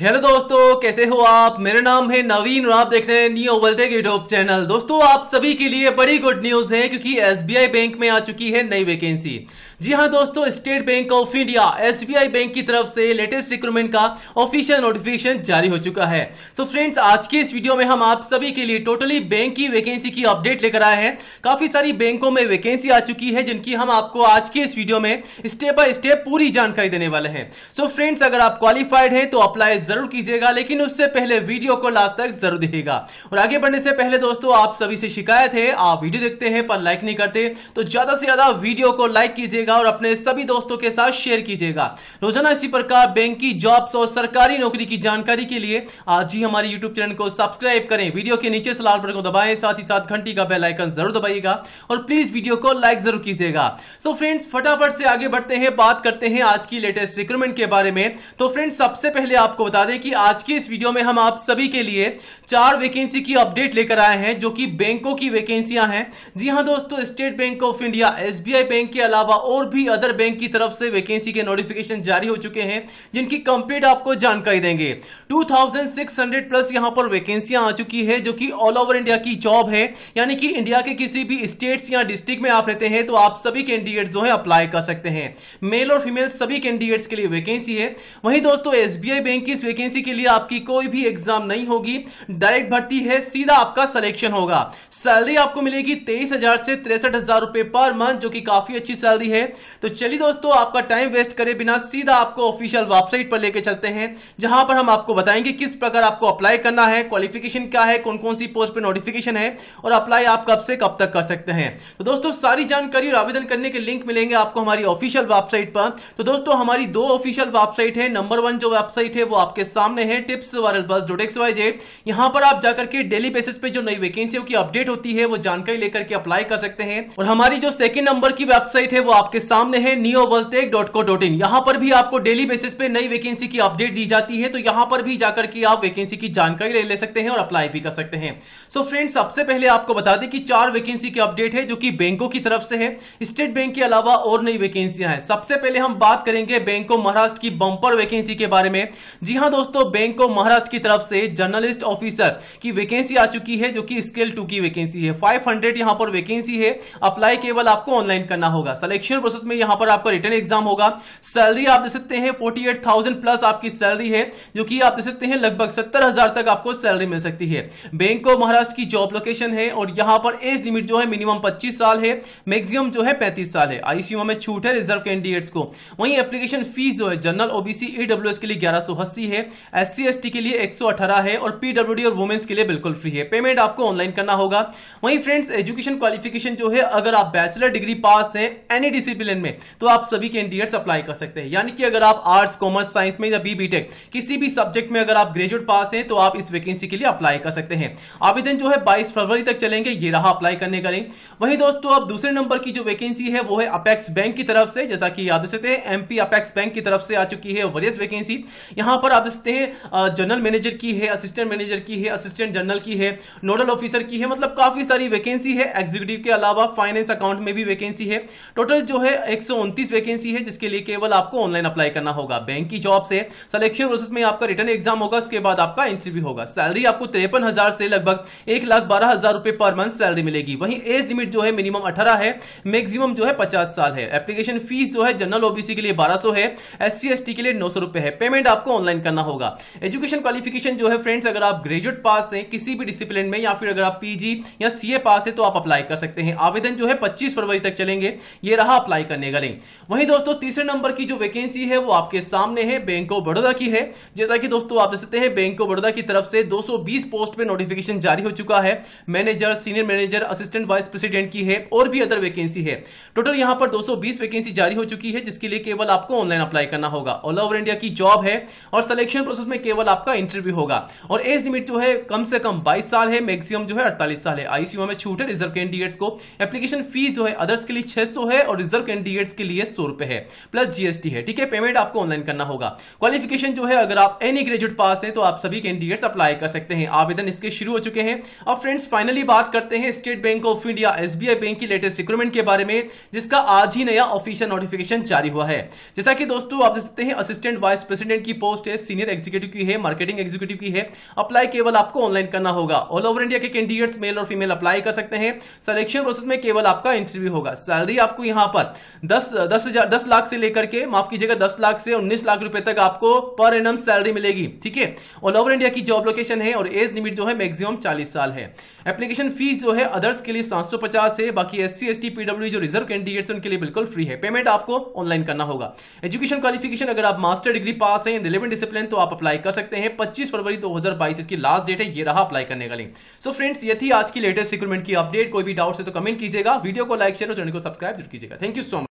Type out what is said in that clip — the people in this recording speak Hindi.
हेलो दोस्तों कैसे हो आप मेरा नाम है नवीन और आप देख रहे हैं न्यू ओवलटेक यूट्यूब चैनल दोस्तों आप सभी के लिए बड़ी गुड न्यूज है क्योंकि एसबीआई बैंक में आ चुकी है नई वैकेंसी जी हाँ दोस्तों State Bank of India SBI bank की तरफ से लेटेस्ट रिक्रूटमेंट का ऑफिशियल नोटिफिकेशन जारी हो चुका है सो so फ्रेंड्स आज के इस वीडियो में हम आप सभी के लिए टोटली बैंक की वैकेंसी की अपडेट लेकर आए हैं काफी सारी बैंकों में वैकेंसी आ चुकी है जिनकी हम आपको आज के इस वीडियो में स्टेप बाय स्टेप पूरी जानकारी देने वाले हैं सो फ्रेंड्स अगर आप क्वालिफाइड है तो अप्लाई जरूर कीजिएगा लेकिन उससे पहले वीडियो को लास्ट तक जरूर देखिएगा और आगे बढ़ने से पहले दोस्तों आप सभी से शिकायत है आप वीडियो देखते हैं पर लाइक नहीं करते तो ज्यादा से ज्यादा वीडियो को लाइक कीजिएगा और अपने सभी दोस्तों के साथ शेयर कीजिएगा रोजाना इसी प्रकार बैंक की जॉब्स और सरकारी नौकरी की जानकारी के लिए आज ही हमारे यूट्यूब चैनल को सब्सक्राइब करें वीडियो के नीचे से लाल बटन को दबाएं साथ ही साथ घंटी का बेलाइकन जरूर दबाइएगा और प्लीज वीडियो को लाइक जरूर कीजिएगा सो फ्रेंड्स फटाफट से आगे बढ़ते हैं बात करते हैं आज की लेटेस्ट रिक्रूटमेंट के बारे में तो फ्रेंड्स सबसे पहले आपको बता दें कि आज की इस वीडियो में हम आप सभी के लिए चार वैकेंसी की अपडेट लेकर आए हैं जो कि बैंकों की वैकेंसियां हैं जी हाँ दोस्तों State Bank of India SBI bank के अलावा और भी अदर बैंक की तरफ से वैकेंसी के नोटिफिकेशन जारी हो चुके हैं जिनकी कंप्लीट आपको जानकारी देंगे टू प्लस यहां पर वैकेंसियां आ चुकी है जो की ऑल ओवर इंडिया की जॉब है यानी कि इंडिया के किसी भी स्टेट या डिस्ट्रिक्ट में आप रहते हैं तो आप सभी कैंडिडेट जो है अप्लाई कर सकते हैं मेल और फीमेल सभी कैंडिडेट्स के लिए वैकेंसी है वहीं दोस्तों एसबीआई बैंक की वैकेंसी के लिए आपकी कोई भी एग्जाम नहीं होगी डायरेक्ट भर्ती है सीधा आपका सिलेक्शन होगा सैलरी आपको मिलेगी तेईस हजार से तिरसठ हजार रुपए पर मंथ जो कि काफी अच्छी सैलरी है तो चलिए दोस्तों आपका टाइम वेस्ट करे बिना सीधा आपको ऑफिशियल वेबसाइट पर लेके चलते हैं जहां पर हम आपको बताएंगे किस प्रकार आपको अप्लाई करना है क्वालिफिकेशन क्या है कौन कौन सी पोस्ट पर नोटिफिकेशन है और अप्लाई आप कब से कब तक कर सकते हैं तो दोस्तों सारी जानकारी और आवेदन करने के लिंक मिलेंगे आपको हमारी ऑफिशियल वेबसाइट पर तो दोस्तों हमारी दो ऑफिशियल वेबसाइट है नंबर वन जो वेबसाइट है वो आपको आपके सामने है tips viral bus dot X Y Z यहाँ पर आप जाकर के डेली बेसिस पे जो नई वैकेंसियों की अपडेट होती है वो जानकारी लेकर के अप्लाई कर सकते हैं और हमारी जो सेकंड नंबर की वेबसाइट है वो आपके सामने है neo worldtech dot co dot in यहाँ पर भी आपको डेली बेसिस पे नई वैकेंसी की अपडेट दी जाती है तो यहाँ पर भी जाकर के आप वैकेंसी की जानकारी ले, ले सकते हैं और अप्लाई भी कर सकते हैं सो फ्रेंड सबसे पहले आपको बता दें कि चार वैकेंसी की अपडेट है जो की बैंकों की तरफ से है स्टेट बैंक के अलावा और नई वैकेंसियां हैं सबसे पहले हम बात करेंगे बैंक ऑफ महाराष्ट्र की बंपर वैकेंसी के बारे में जी जी हाँ दोस्तों बैंक ऑफ महाराष्ट्र की तरफ से जर्नलिस्ट ऑफिसर की वैकेंसी आ चुकी है जो कि स्केल टू की वैकेंसी है 500 हंड्रेड यहाँ पर वैकेंसी है अप्लाई केवल आपको ऑनलाइन करना होगा सिलेक्शन प्रोसेस में यहाँ पर आपका रिटर्न एग्जाम होगा सैलरी आप दे सकते हैं फोर्टी प्लस आपकी सैलरी है जो कि आप दे सकते हैं लगभग सत्तर तक आपको सैलरी मिल सकती है बैंक ऑफ महाराष्ट्र की जॉब लोकेशन है और यहाँ पर एज लिमिट जो है मिनिमम पच्चीस साल है मैक्सिमम जो है पैंतीस साल है आईसीयू में छूट है रिजर्व कैंडिडेट्स को वहीं एप्लीकेशन फीस जो है जनरल ओबीसी ईडब्ल्यूएस के लिए ग्यारह फ्री है एस सी के लिए 118 है और पीडब्ल्यूडी और वुमेन्स के लिए बिल्कुल फ्री है पेमेंट आपको ऑनलाइन करना होगा वहीं फ्रेंड्स एजुकेशन क्वालिफिकेशन जो है अगर आप बैचलर डिग्री पास है एनी डिसिप्लिन में तो आप सभी कैंडिडेट्स अप्लाई कर सकते हैं यानी कि अगर आप आर्ट्स कॉमर्स साइंस में या बी बीटेक किसी भी सब्जेक्ट में अगर आप ग्रेजुएट पास हैं तो आप इस वैकेंसी के लिए अप्लाई कर सकते हैं आवेदन जो है बाईस फरवरी तक चलेंगे ये रहा अप्लाई करने का लिंक वहीं दोस्तों अब दूसरे नंबर की जो वैकेंसी है वो है अपेक्स बैंक की तरफ से जैसा कि याद सकते हैं एमपी अपेक्स बैंक की तरफ से आ चुकी है वरियस वैकेंसी यहां पर आप देखते हैं जनरल मैनेजर की है असिस्टेंट मैनेजर की है असिस्टेंट जनरल की है नोडल ऑफिसर की है मतलब काफी सारी वैकेंसी है एग्जीक्यूटिव के अलावा फाइनेंस अकाउंट में भी वैकेंसी है टोटल जो है एक वैकेंसी है जिसके लिए केवल आपको ऑनलाइन अप्लाई करना होगा बैंक की जॉब से सिलेक्शन प्रोसेस में आपका रिटर्न एग्जाम होगा उसके बाद आपका इंटरव्यू होगा सैलरी आपको तिरपन से लगभग एक लाख बारह हजार रुपए पर मंथ सैलरी मिलेगी वहीं एज लिमिट जो है मिनिमम अठारह है मैक्सिमम जो है पचास साल है एप्लीकेशन फीस जो है जनरल ओबीसी के लिए बारह सौ है एस सी के लिए नौ सौ रुपए है पेमेंट आपको ऑनलाइन करना होगा एजुकेशन क्वालिफिकेशन जो है फ्रेंड्स अगर आप ग्रेजुएट पास हैं किसी भी डिसिप्लिन में या फिर अगर आप पीजी या सीए पास है तो आप अप्लाई कर सकते हैं आवेदन जो है पच्चीस फरवरी तक चलेंगे ये रहा अप्लाई करने का लिंक वहीं दोस्तों तीसरे नंबर की जो वैकेंसी है वो आपके सामने है बैंक ऑफ बड़ौदा की है जैसा कि दोस्तों आप देखते हैं बैंक ऑफ बड़ौदा की तरफ से 220 पोस्ट पे नोटिफिकेशन जारी हो चुका है manager senior manager assistant vice president की है और भी अदर वैकेंसी है टोटल यहां पर 220 वैकेंसी जारी हो चुकी है जिसके लिए केवल आपको ऑनलाइन अप्लाई करना होगा ऑल ओवर इंडिया की जॉब है और सिलेक्शन प्रोसेस में केवल आपका इंटरव्यू होगा और एज लिमिट जो है कम से कम 22 साल है मैक्सिमम जो है 48 साल है आईसीयू में छूट है रिजर्व कैंडिडेट्स को एप्लीकेशन फीस जो है अदर्स के लिए 600 है और रिजर्व कैंडिडेट्स के लिए सौ रुपए है प्लस जीएसटी है ठीक है पेमेंट आपको ऑनलाइन करना होगा क्वालिफिकेशन जो है अगर आप एनी ग्रेजुएट पास है तो आप सभी कैंडिडेट्स अप्लाई कर सकते हैं आवेदन इसके शुरू हो चुके हैं और फ्रेंड्स फाइनली बात करते हैं State Bank of India SBI bank की लेटेस्ट रिक्रूटमेंट के बारे में जिसका आज ही नया ऑफिशियल नोटिफिकेशन जारी हुआ है जैसा कि दोस्तों आप देख सकते हैं असिस्टेंट वाइस प्रेसिडेंट की पोस्ट है सीनियर एग्जीक्यूटिव की है मार्केटिंग एग्जीक्यूटिव की है अप्लाई केवल आपको ऑनलाइन करना होगा ऑल ओवर इंडिया के कैंडिडेट्स मेल और फीमेल अप्लाई कर सकते हैं सिलेक्शन प्रोसेस में केवल आपका इंटरव्यू होगा सैलरी आपको यहां पर दस दस हजार दस लाख से लेकर के माफ कीजिएगा दस लाख से उन्नीस लाख रुपए तक आपको पर एन सैलरी मिलेगी ठीक है ऑल ओवर इंडिया की जॉब लोकेशन है और एज लिमिट जो है मैक्सिमम चालीस साल है एप्लीकेशन फीस जो है अदर्स के लिए सात है बाकी S C S T PWD जो रिजर्व कैंडिडेट्स उनके लिए बिल्कुल फ्री है पेमेंट आपको ऑनलाइन करना होगा एजुकेशन क्वालिफिकेशन अगर आप मास्टर डिग्री पास है रिलेवेंट डिसिप्लिन प्लान तो आप अप्लाई कर सकते हैं 25 फरवरी 2022 इसकी लास्ट डेट है ये रहा अप्लाई करने का लिंक सो फ्रेंड्स ये थी आज की लेटेस्ट रिक्रूटमेंट की अपडेट कोई भी डाउट है तो कमेंट कीजिएगा वीडियो को लाइक शेयर और चैनल को सब्सक्राइब जरूर कीजिएगा थैंक यू सो मच